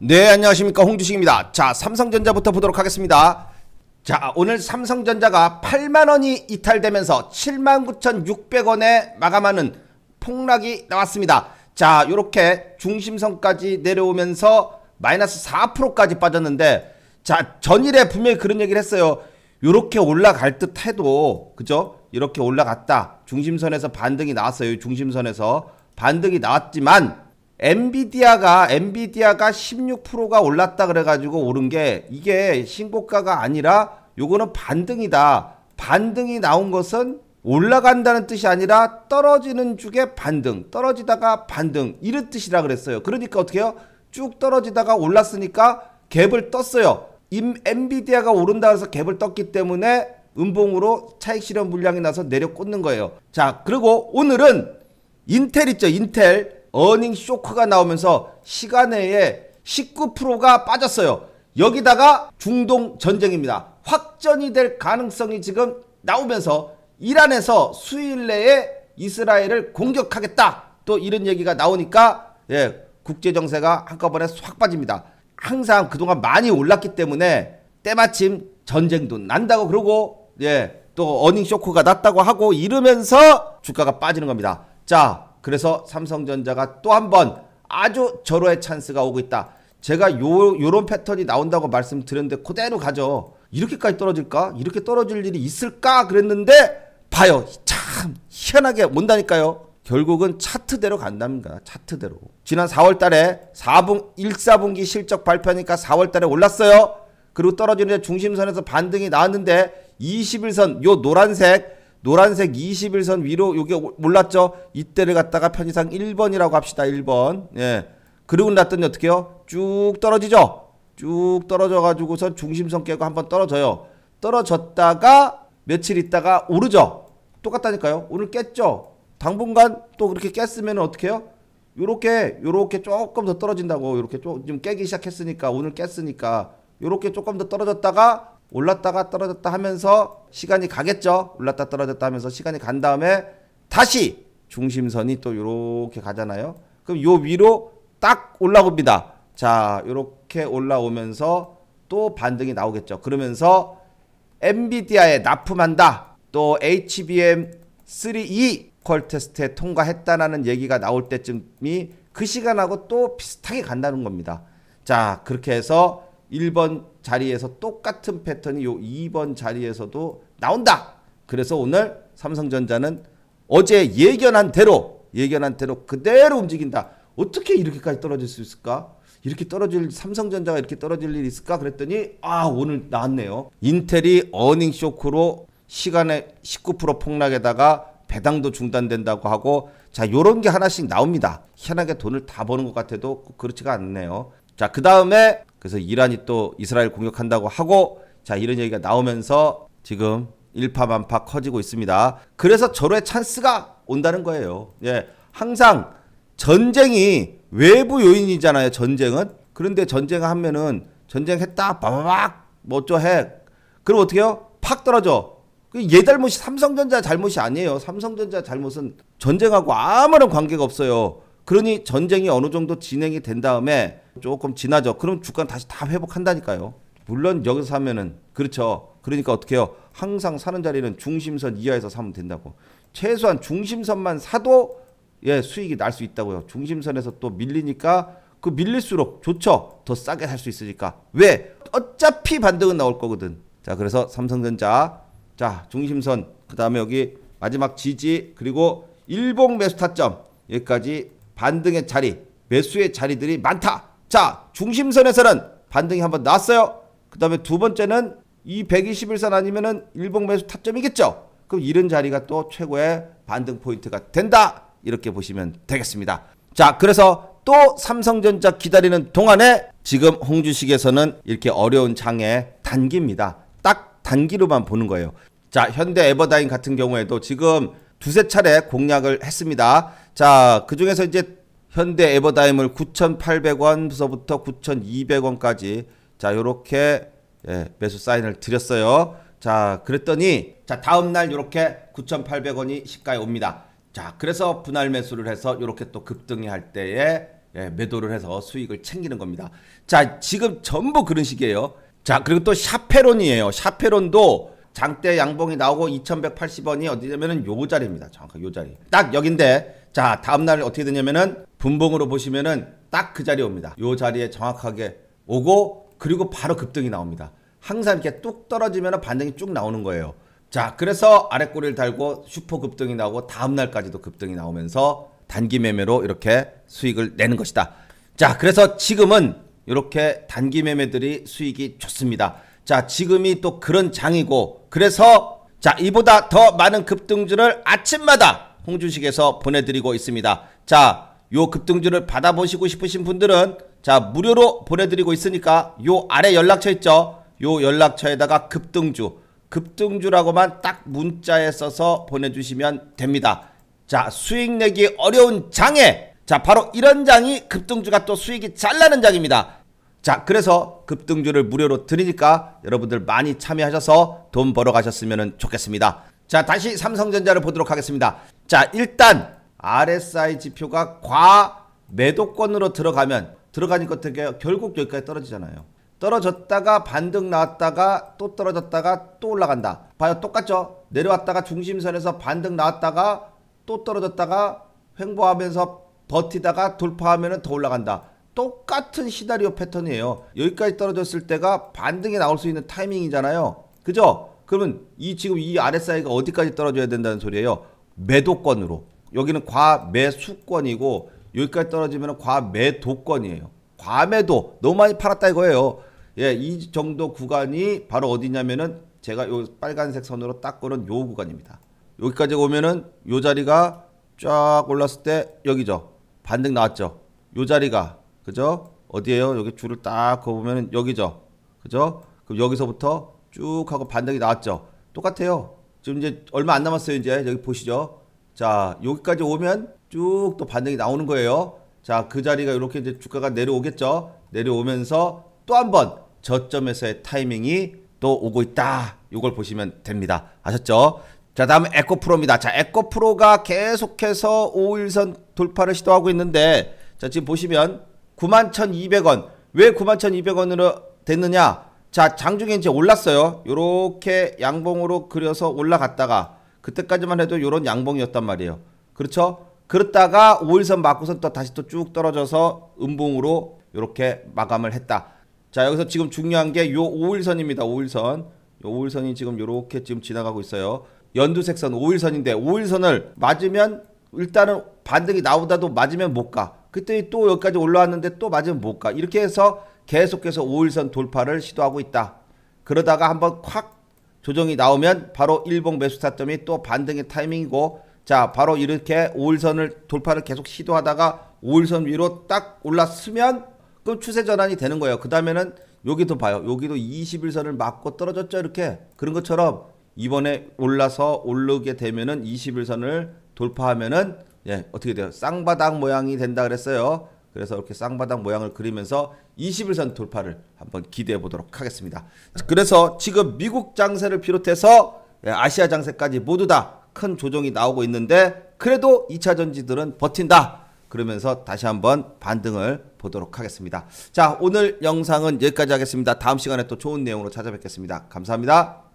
네 안녕하십니까 홍주식입니다 자 삼성전자부터 보도록 하겠습니다 자 오늘 삼성전자가 8만원이 이탈되면서 79,600원에 마감하는 폭락이 나왔습니다 자 요렇게 중심선까지 내려오면서 마이너스 4%까지 빠졌는데 자 전일에 분명히 그런 얘기를 했어요 요렇게 올라갈 듯 해도 그죠 이렇게 올라갔다 중심선에서 반등이 나왔어요 중심선에서 반등이 나왔지만 엔비디아가 엔비디아가 16%가 올랐다 그래가지고 오른 게 이게 신고가가 아니라 요거는 반등이다. 반등이 나온 것은 올라간다는 뜻이 아니라 떨어지는 쪽에 반등, 떨어지다가 반등 이런 뜻이라 그랬어요. 그러니까 어떻게 해요? 쭉 떨어지다가 올랐으니까 갭을 떴어요. 임 엔비디아가 오른다 해서 갭을 떴기 때문에 음봉으로 차익 실현 물량이 나서 내려 꽂는 거예요. 자, 그리고 오늘은 인텔 있죠, 인텔. 어닝 쇼크가 나오면서 시간에 19%가 빠졌어요. 여기다가 중동 전쟁입니다. 확전이 될 가능성이 지금 나오면서 이란에서 수일 내에 이스라엘을 공격하겠다. 또 이런 얘기가 나오니까 예, 국제 정세가 한꺼번에 확 빠집니다. 항상 그동안 많이 올랐기 때문에 때마침 전쟁도 난다고 그러고 예, 또 어닝 쇼크가 났다고 하고 이러면서 주가가 빠지는 겁니다. 자, 그래서 삼성전자가 또 한 번 아주 절호의 찬스가 오고 있다. 제가 요, 요런 패턴이 나온다고 말씀드렸는데 그대로 가죠. 이렇게까지 떨어질까? 이렇게 떨어질 일이 있을까? 그랬는데 봐요. 참 희한하게 온다니까요. 결국은 차트대로 간답니다. 차트대로. 지난 4월 달에 4분 1 4분기 실적 발표하니까 4월 달에 올랐어요. 그리고 떨어지는 중심선에서 반등이 나왔는데 21선 요 노란색 노란색 21선 위로 요게 몰랐죠? 이때를 갖다가 편의상 1번이라고 합시다. 1번. 예. 그리고 났더니 어떻게 해요? 쭉 떨어지죠? 쭉 떨어져 가지고선 중심선 깨고 한번 떨어져요. 떨어졌다가 며칠 있다가 오르죠? 똑같다니까요. 오늘 깼죠? 당분간 또 그렇게 깼으면 어떻게 해요? 요렇게 요렇게 조금 더 떨어진다고 요렇게 좀 깨기 시작했으니까 오늘 깼으니까 요렇게 조금 더 떨어졌다가 올랐다가 떨어졌다 하면서 시간이 가겠죠. 올랐다 떨어졌다 하면서 시간이 간 다음에 다시 중심선이 또 이렇게 가잖아요. 그럼 요 위로 딱 올라옵니다. 자, 이렇게 올라오면서 또 반등이 나오겠죠. 그러면서 엔비디아에 납품한다. 또 HBM 3E 퀄 테스트에 통과했다라는 얘기가 나올 때쯤이 그 시간하고 또 비슷하게 간다는 겁니다. 자, 그렇게 해서 1번 자리에서 똑같은 패턴이 요 2번 자리에서도 나온다. 그래서 오늘 삼성전자는 어제 예견한 대로 예견한 대로 그대로 움직인다. 어떻게 이렇게까지 떨어질 수 있을까? 이렇게 떨어질 삼성전자가 이렇게 떨어질 일이 있을까? 그랬더니 아 오늘 나왔네요. 인텔이 어닝 쇼크로 시간에 19% 폭락에다가 배당도 중단된다고 하고 자 요런 게 하나씩 나옵니다. 희한하게 돈을 다 버는 것 같아도 그렇지가 않네요. 자, 그 다음에 그래서 이란이 또 이스라엘 공격한다고 하고 자, 이런 얘기가 나오면서 지금 일파만파 커지고 있습니다. 그래서 절호의 찬스가 온다는 거예요. 예. 항상 전쟁이 외부 요인이잖아요, 전쟁은. 그런데 전쟁하면은 전쟁했다, 바바박, 뭐쩌해 그럼 어떻게 해요? 팍 떨어져. 그 얘 잘못이 삼성전자 잘못이 아니에요. 삼성전자 잘못은 전쟁하고 아무런 관계가 없어요. 그러니 전쟁이 어느 정도 진행이 된 다음에 조금 지나죠. 그럼 주가는 다시 다 회복한다니까요. 물론 여기서 사면은 그렇죠. 그러니까 어떻게 해요? 항상 사는 자리는 중심선 이하에서 사면 된다고. 최소한 중심선만 사도 예, 수익이 날 수 있다고요. 중심선에서 또 밀리니까 그 밀릴수록 좋죠. 더 싸게 살 수 있으니까. 왜? 어차피 반등은 나올 거거든. 자, 그래서 삼성전자 자, 중심선 그다음에 여기 마지막 지지 그리고 일봉 매수 타점 여기까지 반등의 자리, 매수의 자리들이 많다. 자 중심선에서는 반등이 한번 났어요 그 다음에 두 번째는 이 121선 아니면은 일봉 매수 타점이겠죠 그럼 이런 자리가 또 최고의 반등 포인트가 된다 이렇게 보시면 되겠습니다 자 그래서 또 삼성전자 기다리는 동안에 지금 홍주식에서는 이렇게 어려운 장에 단기입니다 딱 단기로만 보는 거예요 자 현대 에버다인 같은 경우에도 지금 두세 차례 공략을 했습니다 자 그중에서 이제 현대 에버다임을 9,800원서부터 9,200원까지 자 요렇게 예, 매수 사인을 드렸어요. 자 그랬더니 자 다음날 요렇게 9,800원이 시가에 옵니다. 자 그래서 분할 매수를 해서 요렇게 또 급등이 할 때에 예, 매도를 해서 수익을 챙기는 겁니다. 자 지금 전부 그런 식이에요. 자 그리고 또 샤페론이에요. 샤페론도 장대 양봉이 나오고 2180원이 어디냐면은 요 자리입니다. 정확하게 요 자리. 딱 여긴데 자 다음날 어떻게 되냐면은 분봉으로 보시면은 딱 그 자리 에 옵니다. 요 자리에 정확하게 오고 그리고 바로 급등이 나옵니다. 항상 이렇게 뚝 떨어지면 은 반등이 쭉 나오는 거예요. 자 그래서 아래꼬리를 달고 슈퍼 급등이 나오고 다음날까지도 급등이 나오면서 단기 매매로 이렇게 수익을 내는 것이다. 자 그래서 지금은 이렇게 단기 매매들이 수익이 좋습니다. 자, 지금이 또 그런 장이고 그래서 자, 이보다 더 많은 급등주를 아침마다 홍주식에서 보내드리고 있습니다. 자, 요 급등주를 받아보시고 싶으신 분들은 자, 무료로 보내드리고 있으니까 요 아래 연락처 있죠? 요 연락처에다가 급등주, 급등주라고만 딱 문자에 써서 보내주시면 됩니다. 자, 수익 내기 어려운 장에 자, 바로 이런 장이 급등주가 또 수익이 잘 나는 장입니다. 자, 그래서 급등주를 무료로 드리니까 여러분들 많이 참여하셔서 돈 벌어 가셨으면 좋겠습니다. 자, 다시 삼성전자를 보도록 하겠습니다. 자, 일단 RSI 지표가 과 매도권으로 들어가면 들어가니까 어떻게 결국 여기까지 떨어지잖아요. 떨어졌다가 반등 나왔다가 또 떨어졌다가 또 올라간다. 봐요. 똑같죠? 내려왔다가 중심선에서 반등 나왔다가 또 떨어졌다가 횡보하면서 버티다가 돌파하면 더 올라간다. 똑같은 시나리오 패턴이에요. 여기까지 떨어졌을 때가 반등에 나올 수 있는 타이밍이잖아요. 그죠? 그러면 이 지금 이 RSI가 어디까지 떨어져야 된다는 소리예요? 매도권으로. 여기는 과매수권이고 여기까지 떨어지면 과매도권이에요. 과매도 너무 많이 팔았다 이거예요. 예, 이 정도 구간이 바로 어디냐면은 제가 요 빨간색 선으로 딱거은요 구간입니다. 여기까지 오면은 요 자리가 쫙 올랐을 때 여기죠. 반등 나왔죠. 요 자리가 그죠? 어디에요? 여기 줄을 딱 그어보면 여기죠. 그죠? 그럼 여기서부터 쭉 하고 반대이 나왔죠. 똑같아요. 지금 이제 얼마 안 남았어요. 이제 여기 보시죠. 자, 여기까지 오면 쭉 또 반등이 나오는 거예요. 자, 그 자리가 이렇게 이제 주가가 내려오겠죠. 내려오면서 또 한 번 저점에서의 타이밍이 또 오고 있다. 이걸 보시면 됩니다. 아셨죠? 자, 다음은 에코프로입니다. 자, 에코프로가 계속해서 5일선 돌파를 시도하고 있는데 자, 지금 보시면 91,200원. 왜 91,200원으로 됐느냐? 자, 장중에 이제 올랐어요. 요렇게 양봉으로 그려서 올라갔다가 그때까지만 해도 요런 양봉이었단 말이에요. 그렇죠? 그렇다가 5일선 맞고선 또 다시 또 쭉 떨어져서 음봉으로 요렇게 마감을 했다. 자, 여기서 지금 중요한 게 요 5일선입니다. 5일선. 요 5일선이 지금 요렇게 지금 지나가고 있어요. 연두색선 5일선인데 5일선을 맞으면 일단은 반등이 나오다도 맞으면 못 가. 그때 또 여기까지 올라왔는데 또 맞으면 못 가. 이렇게 해서 계속해서 5일선 돌파를 시도하고 있다. 그러다가 한번 확 조정이 나오면 바로 일봉 매수 타점이 또 반등의 타이밍이고 자 바로 이렇게 5일선을 돌파를 계속 시도하다가 5일선 위로 딱 올랐으면 그럼 추세 전환이 되는 거예요. 그 다음에는 여기도 봐요. 여기도 21선을 맞고 떨어졌죠. 이렇게 그런 것처럼 이번에 올라서 오르게 되면은 21선을 돌파하면은 예, 어떻게 돼요? 쌍바닥 모양이 된다 그랬어요. 그래서 이렇게 쌍바닥 모양을 그리면서 21선 돌파를 한번 기대해 보도록 하겠습니다. 그래서 지금 미국 장세를 비롯해서 예, 아시아 장세까지 모두 다 큰 조정이 나오고 있는데 그래도 2차 전지들은 버틴다. 그러면서 다시 한번 반등을 보도록 하겠습니다. 자, 오늘 영상은 여기까지 하겠습니다. 다음 시간에 또 좋은 내용으로 찾아뵙겠습니다. 감사합니다.